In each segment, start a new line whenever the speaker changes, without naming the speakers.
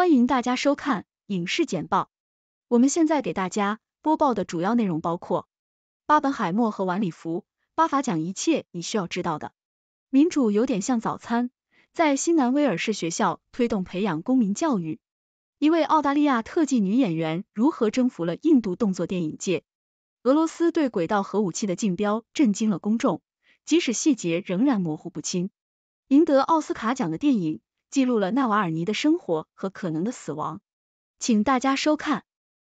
欢迎大家收看影视简报。我们现在给大家播报的主要内容包括：巴本海默和晚礼服、巴法奖、一切你需要知道的民主有点像早餐、在新南威尔士学校推动培养公民教育、一位澳大利亚特技女演员如何征服了印度动作电影界、俄罗斯对轨道核武器的竞标震惊了公众，即使细节仍然模糊不清、赢得奥斯卡奖的电影。记录了纳瓦尔尼的生活和可能的死亡，请大家收看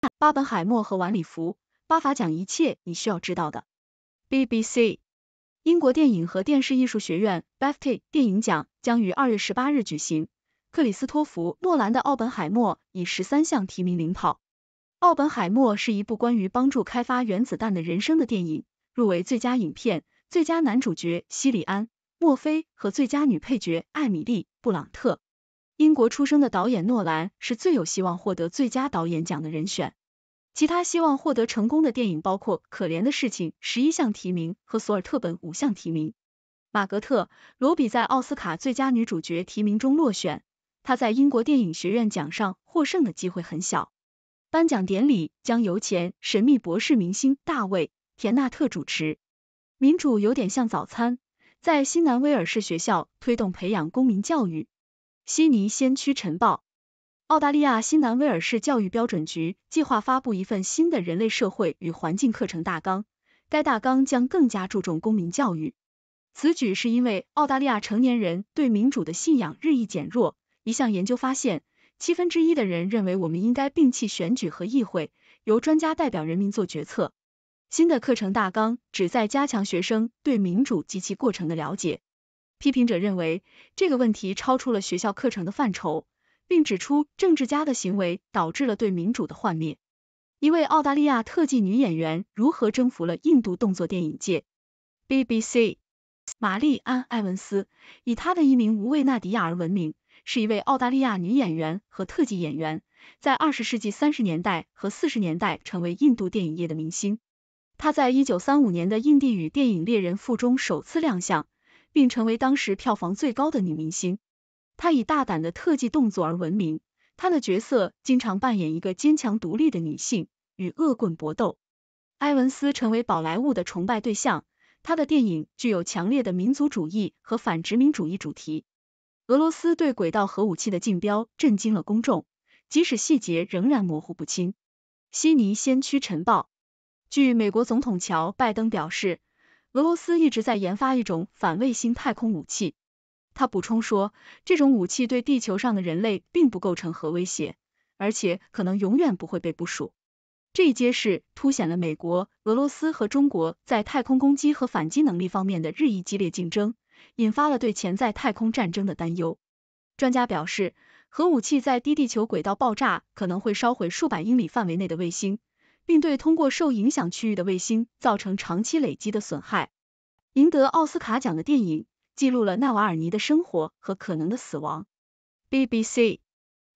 《巴本海默》和《晚礼服》，巴法讲一切你需要知道的。BBC 英国电影和电视艺术学院 BAFTA 电影奖将于二月十八日举行。克里斯托弗·诺兰的《奥本海默》以十三项提名领跑。《奥本海默》是一部关于帮助开发原子弹的人生的电影，入围最佳影片、最佳男主角西里安。墨菲和最佳女配角艾米丽·布朗特，英国出生的导演诺兰是最有希望获得最佳导演奖的人选。其他希望获得成功的电影包括《可怜的事情》十一项提名和《索尔特本》五项提名。玛格特·罗比在奥斯卡最佳女主角提名中落选，她在英国电影学院奖上获胜的机会很小。颁奖典礼将由前《神秘博士》明星大卫·田纳特主持。民主有点像早餐。在新南威尔士学校推动培养公民教育。悉尼先驱晨报：澳大利亚新南威尔士教育标准局计划发布一份新的人类社会与环境课程大纲，该大纲将更加注重公民教育。此举是因为澳大利亚成年人对民主的信仰日益减弱。一项研究发现，七分之一的人认为我们应该摒弃选举和议会，由专家代表人民做决策。新的课程大纲旨在加强学生对民主及其过程的了解。批评者认为这个问题超出了学校课程的范畴，并指出政治家的行为导致了对民主的幻灭。一位澳大利亚特技女演员如何征服了印度动作电影界？BBC，玛丽安·埃文斯以她的一名无畏纳迪亚而闻名，是一位澳大利亚女演员和特技演员，在二十世纪三十年代和四十年代成为印度电影业的明星。她在一九三五年的印地语电影《猎人妇》中首次亮相，并成为当时票房最高的女明星。她以大胆的特技动作而闻名，她的角色经常扮演一个坚强独立的女性与恶棍搏斗。埃文斯成为宝莱坞的崇拜对象，她的电影具有强烈的民族主义和反殖民主义主题。俄罗斯对轨道核武器的竞标震惊了公众，即使细节仍然模糊不清。悉尼先驱晨报。据美国总统乔·拜登表示，俄罗斯一直在研发一种反卫星太空武器。他补充说，这种武器对地球上的人类并不构成核威胁，而且可能永远不会被部署。这一揭示凸显了美国、俄罗斯和中国在太空攻击和反击能力方面的日益激烈竞争，引发了对潜在太空战争的担忧。专家表示，核武器在低地球轨道爆炸可能会烧毁数百英里范围内的卫星。并对通过受影响区域的卫星造成长期累积的损害。赢得奥斯卡奖的电影记录了纳瓦尔尼的生活和可能的死亡。BBC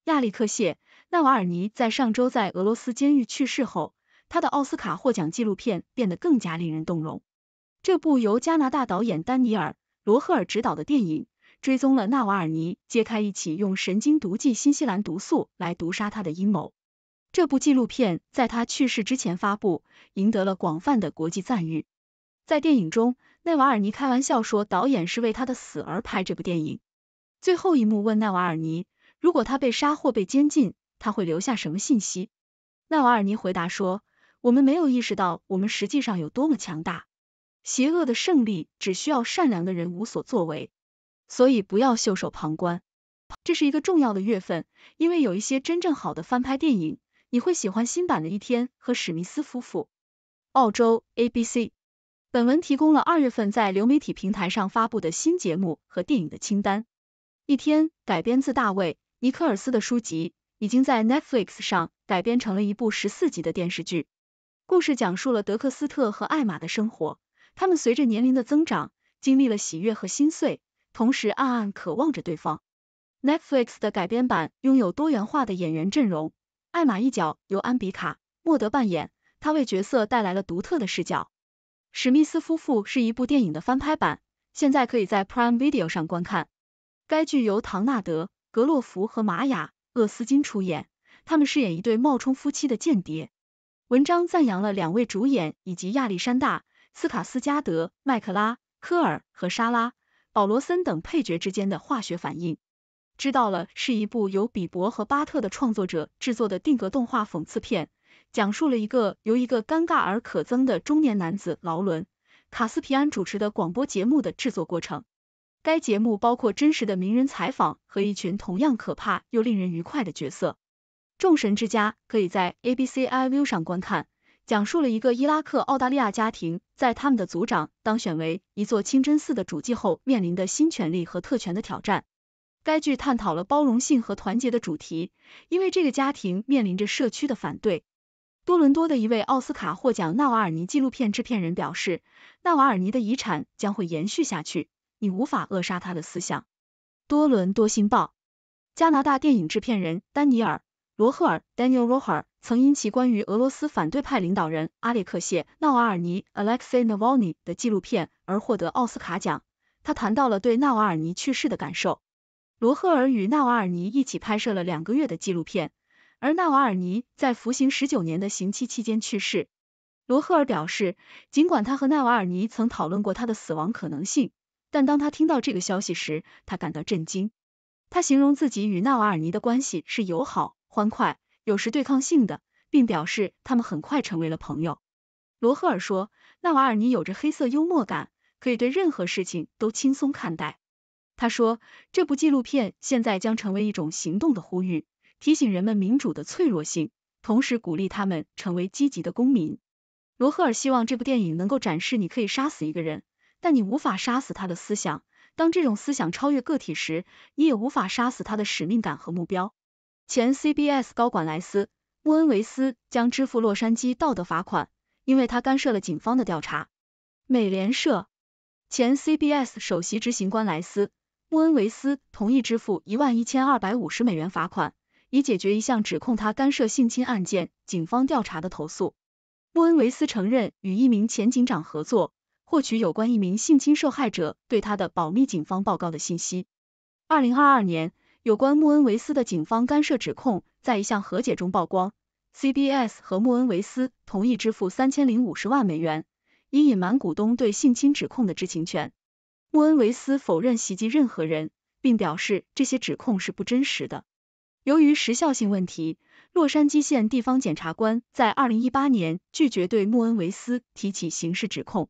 亚历克谢纳瓦尔尼在上周在俄罗斯监狱去世后，他的奥斯卡获奖纪录片变得更加令人动容。这部由加拿大导演丹尼尔罗赫尔执导的电影追踪了纳瓦尔尼，揭开一起用神经毒剂新西兰毒素来毒杀他的阴谋。这部纪录片在他去世之前发布，赢得了广泛的国际赞誉。在电影中，内瓦尔尼开玩笑说，导演是为他的死而拍这部电影。最后一幕问内瓦尔尼，如果他被杀或被监禁，他会留下什么信息？纳瓦尔尼回答说：“我们没有意识到我们实际上有多么强大。邪恶的胜利只需要善良的人无所作为，所以不要袖手旁观。”这是一个重要的月份，因为有一些真正好的翻拍电影。你会喜欢新版的《一天》和史密斯夫妇。澳洲 ABC。本文提供了二月份在流媒体平台上发布的新节目和电影的清单。《一天》改编自大卫·尼科尔斯的书籍，已经在 Netflix 上改编成了一部十四集的电视剧。故事讲述了德克斯特和艾玛的生活，他们随着年龄的增长，经历了喜悦和心碎，同时暗暗渴望着对方。Netflix 的改编版拥有多元化的演员阵容。艾玛一角由安比卡·莫德扮演，她为角色带来了独特的视角。史密斯夫妇是一部电影的翻拍版，现在可以在 Prime Video 上观看。该剧由唐纳德·格洛弗和玛雅·厄斯金出演，他们饰演一对冒充夫妻的间谍。文章赞扬了两位主演以及亚历山大·斯卡斯加德、麦克拉·科尔和莎拉·保罗森等配角之间的化学反应。知道了，是一部由比伯和巴特的创作者制作的定格动画讽刺片，讲述了一个由一个尴尬而可憎的中年男子劳伦·卡斯皮安主持的广播节目的制作过程。该节目包括真实的名人采访和一群同样可怕又令人愉快的角色。众神之家可以在 ABC iView 上观看，讲述了一个伊拉克澳大利亚家庭在他们的族长当选为一座清真寺的主祭后面临的新权利和特权的挑战。该剧探讨了包容性和团结的主题，因为这个家庭面临着社区的反对。多伦多的一位奥斯卡获奖纳瓦尔尼纪录片制片人表示：“纳瓦尔尼的遗产将会延续下去，你无法扼杀他的思想。”多伦多新报，加拿大电影制片人丹尼尔·罗赫尔 （Daniel Roher） 曾因其关于俄罗斯反对派领导人阿列克谢·纳瓦尔尼 （Alexei Navalny） 的纪录片而获得奥斯卡奖。他谈到了对纳瓦尔尼去世的感受。罗赫尔与纳瓦尔尼一起拍摄了两个月的纪录片，而纳瓦尔尼在服刑十九年的刑期期间去世。罗赫尔表示，尽管他和纳瓦尔尼曾讨论过他的死亡可能性，但当他听到这个消息时，他感到震惊。他形容自己与纳瓦尔尼的关系是友好、欢快，有时对抗性的，并表示他们很快成为了朋友。罗赫尔说，纳瓦尔尼有着黑色幽默感，可以对任何事情都轻松看待。他说：“这部纪录片现在将成为一种行动的呼吁，提醒人们民主的脆弱性，同时鼓励他们成为积极的公民。”罗赫尔希望这部电影能够展示你可以杀死一个人，但你无法杀死他的思想。当这种思想超越个体时，你也无法杀死他的使命感和目标。前 CBS 高管莱斯·穆恩维斯将支付洛杉矶道德罚款，因为他干涉了警方的调查。美联社。前 CBS 首席执行官莱斯。穆恩维斯同意支付一万一千二百五十美元罚款，以解决一项指控他干涉性侵案件警方调查的投诉。穆恩维斯承认与一名前警长合作，获取有关一名性侵受害者对他的保密警方报告的信息。二零二二年，有关穆恩维斯的警方干涉指控在一项和解中曝光。CBS 和穆恩维斯同意支付三千零五十万美元，以隐瞒股东对性侵指控的知情权。穆恩维斯否认袭击任何人，并表示这些指控是不真实的。由于时效性问题，洛杉矶县地方检察官在二零一八年拒绝对穆恩维斯提起刑事指控。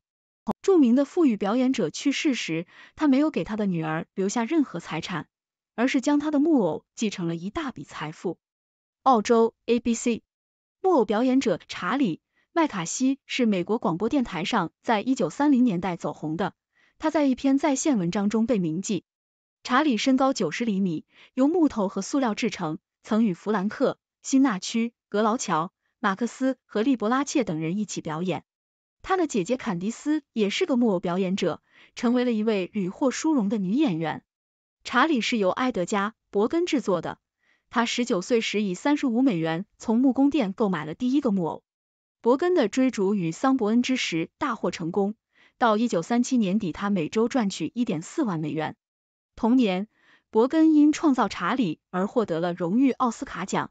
著名的富裕表演者去世时，他没有给他的女儿留下任何财产，而是将他的木偶继承了一大笔财富。澳洲 ABC 木偶表演者查理·麦卡锡是美国广播电台上在一九三零年代走红的。他在一篇在线文章中被铭记。查理身高九十厘米，由木头和塑料制成，曾与弗兰克、辛纳屈、格劳乔、马克思和利伯拉切等人一起表演。他的姐姐坎迪斯也是个木偶表演者，成为了一位屡获殊荣的女演员。查理是由埃德加·伯根制作的。他十九岁时以三十五美元从木工店购买了第一个木偶。伯根的《追逐与桑伯恩》之时大获成功。到一九三七年底，他每周赚取一点四万美元。同年，伯根因创造查理而获得了荣誉奥斯卡奖。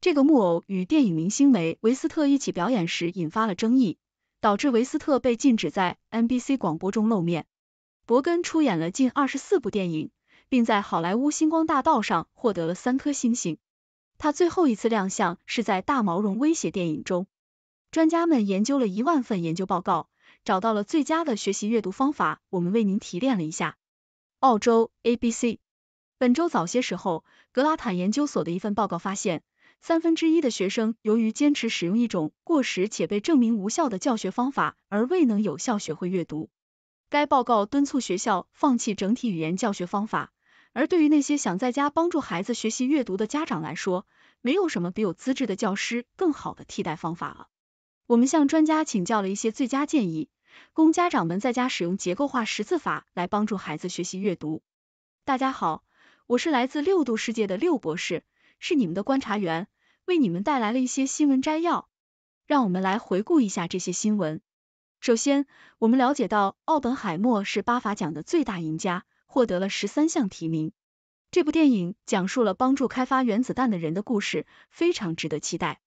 这个木偶与电影明星梅·维斯特一起表演时引发了争议，导致维斯特被禁止在 NBC 广播中露面。伯根出演了近二十四部电影，并在好莱坞星光大道上获得了三颗星星。他最后一次亮相是在《大毛绒威胁》电影中。专家们研究了一万份研究报告。找到了最佳的学习阅读方法，我们为您提炼了一下。澳洲 ABC。本周早些时候，格拉坦研究所的一份报告发现，三分之一的学生由于坚持使用一种过时且被证明无效的教学方法，而未能有效学会阅读。该报告敦促学校放弃整体语言教学方法。而对于那些想在家帮助孩子学习阅读的家长来说，没有什么比有资质的教师更好的替代方法了。我们向专家请教了一些最佳建议，供家长们在家使用结构化识字法来帮助孩子学习阅读。大家好，我是来自六度世界的六博士，是你们的观察员，为你们带来了一些新闻摘要。让我们来回顾一下这些新闻。首先，我们了解到奥本海默是巴法奖的最大赢家，获得了十三项提名。这部电影讲述了帮助开发原子弹的人的故事，非常值得期待。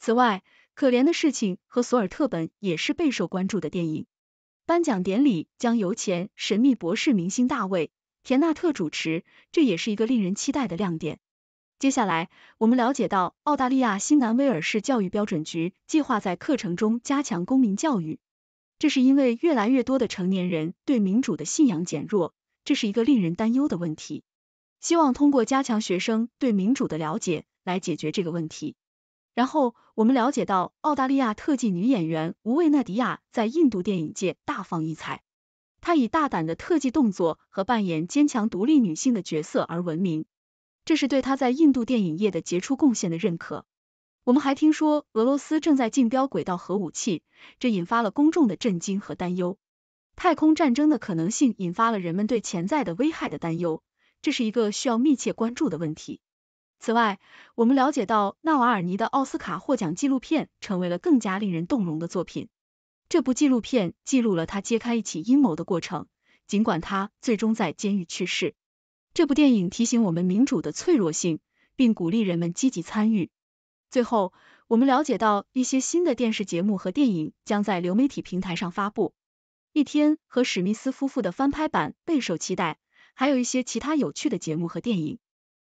此外，可怜的事情和索尔特本也是备受关注的电影。颁奖典礼将由前《神秘博士》明星大卫·田纳特主持，这也是一个令人期待的亮点。接下来，我们了解到澳大利亚新南威尔士教育标准局计划在课程中加强公民教育，这是因为越来越多的成年人对民主的信仰减弱，这是一个令人担忧的问题。希望通过加强学生对民主的了解来解决这个问题。然后，我们了解到澳大利亚特技女演员吴畏纳迪亚在印度电影界大放异彩。她以大胆的特技动作和扮演坚强独立女性的角色而闻名，这是对她在印度电影业的杰出贡献的认可。我们还听说俄罗斯正在竞标轨道核武器，这引发了公众的震惊和担忧。太空战争的可能性引发了人们对潜在的危害的担忧，这是一个需要密切关注的问题。此外，我们了解到纳瓦尔尼的奥斯卡获奖纪录片成为了更加令人动容的作品。这部纪录片记录了他揭开一起阴谋的过程，尽管他最终在监狱去世。这部电影提醒我们民主的脆弱性，并鼓励人们积极参与。最后，我们了解到一些新的电视节目和电影将在流媒体平台上发布。《一天》和史密斯夫妇的翻拍版备受期待，还有一些其他有趣的节目和电影。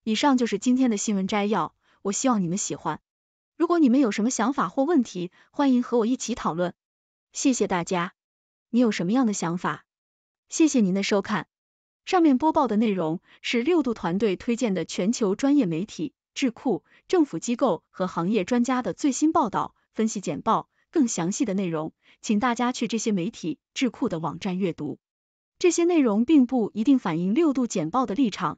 以上就是今天的新闻摘要，我希望你们喜欢。如果你们有什么想法或问题，欢迎和我一起讨论。谢谢大家。你有什么样的想法？谢谢您的收看。上面播报的内容是六度团队推荐的全球专业媒体、智库、政府机构和行业专家的最新报道、分析简报。更详细的内容，请大家去这些媒体、智库的网站阅读。这些内容并不一定反映六度简报的立场。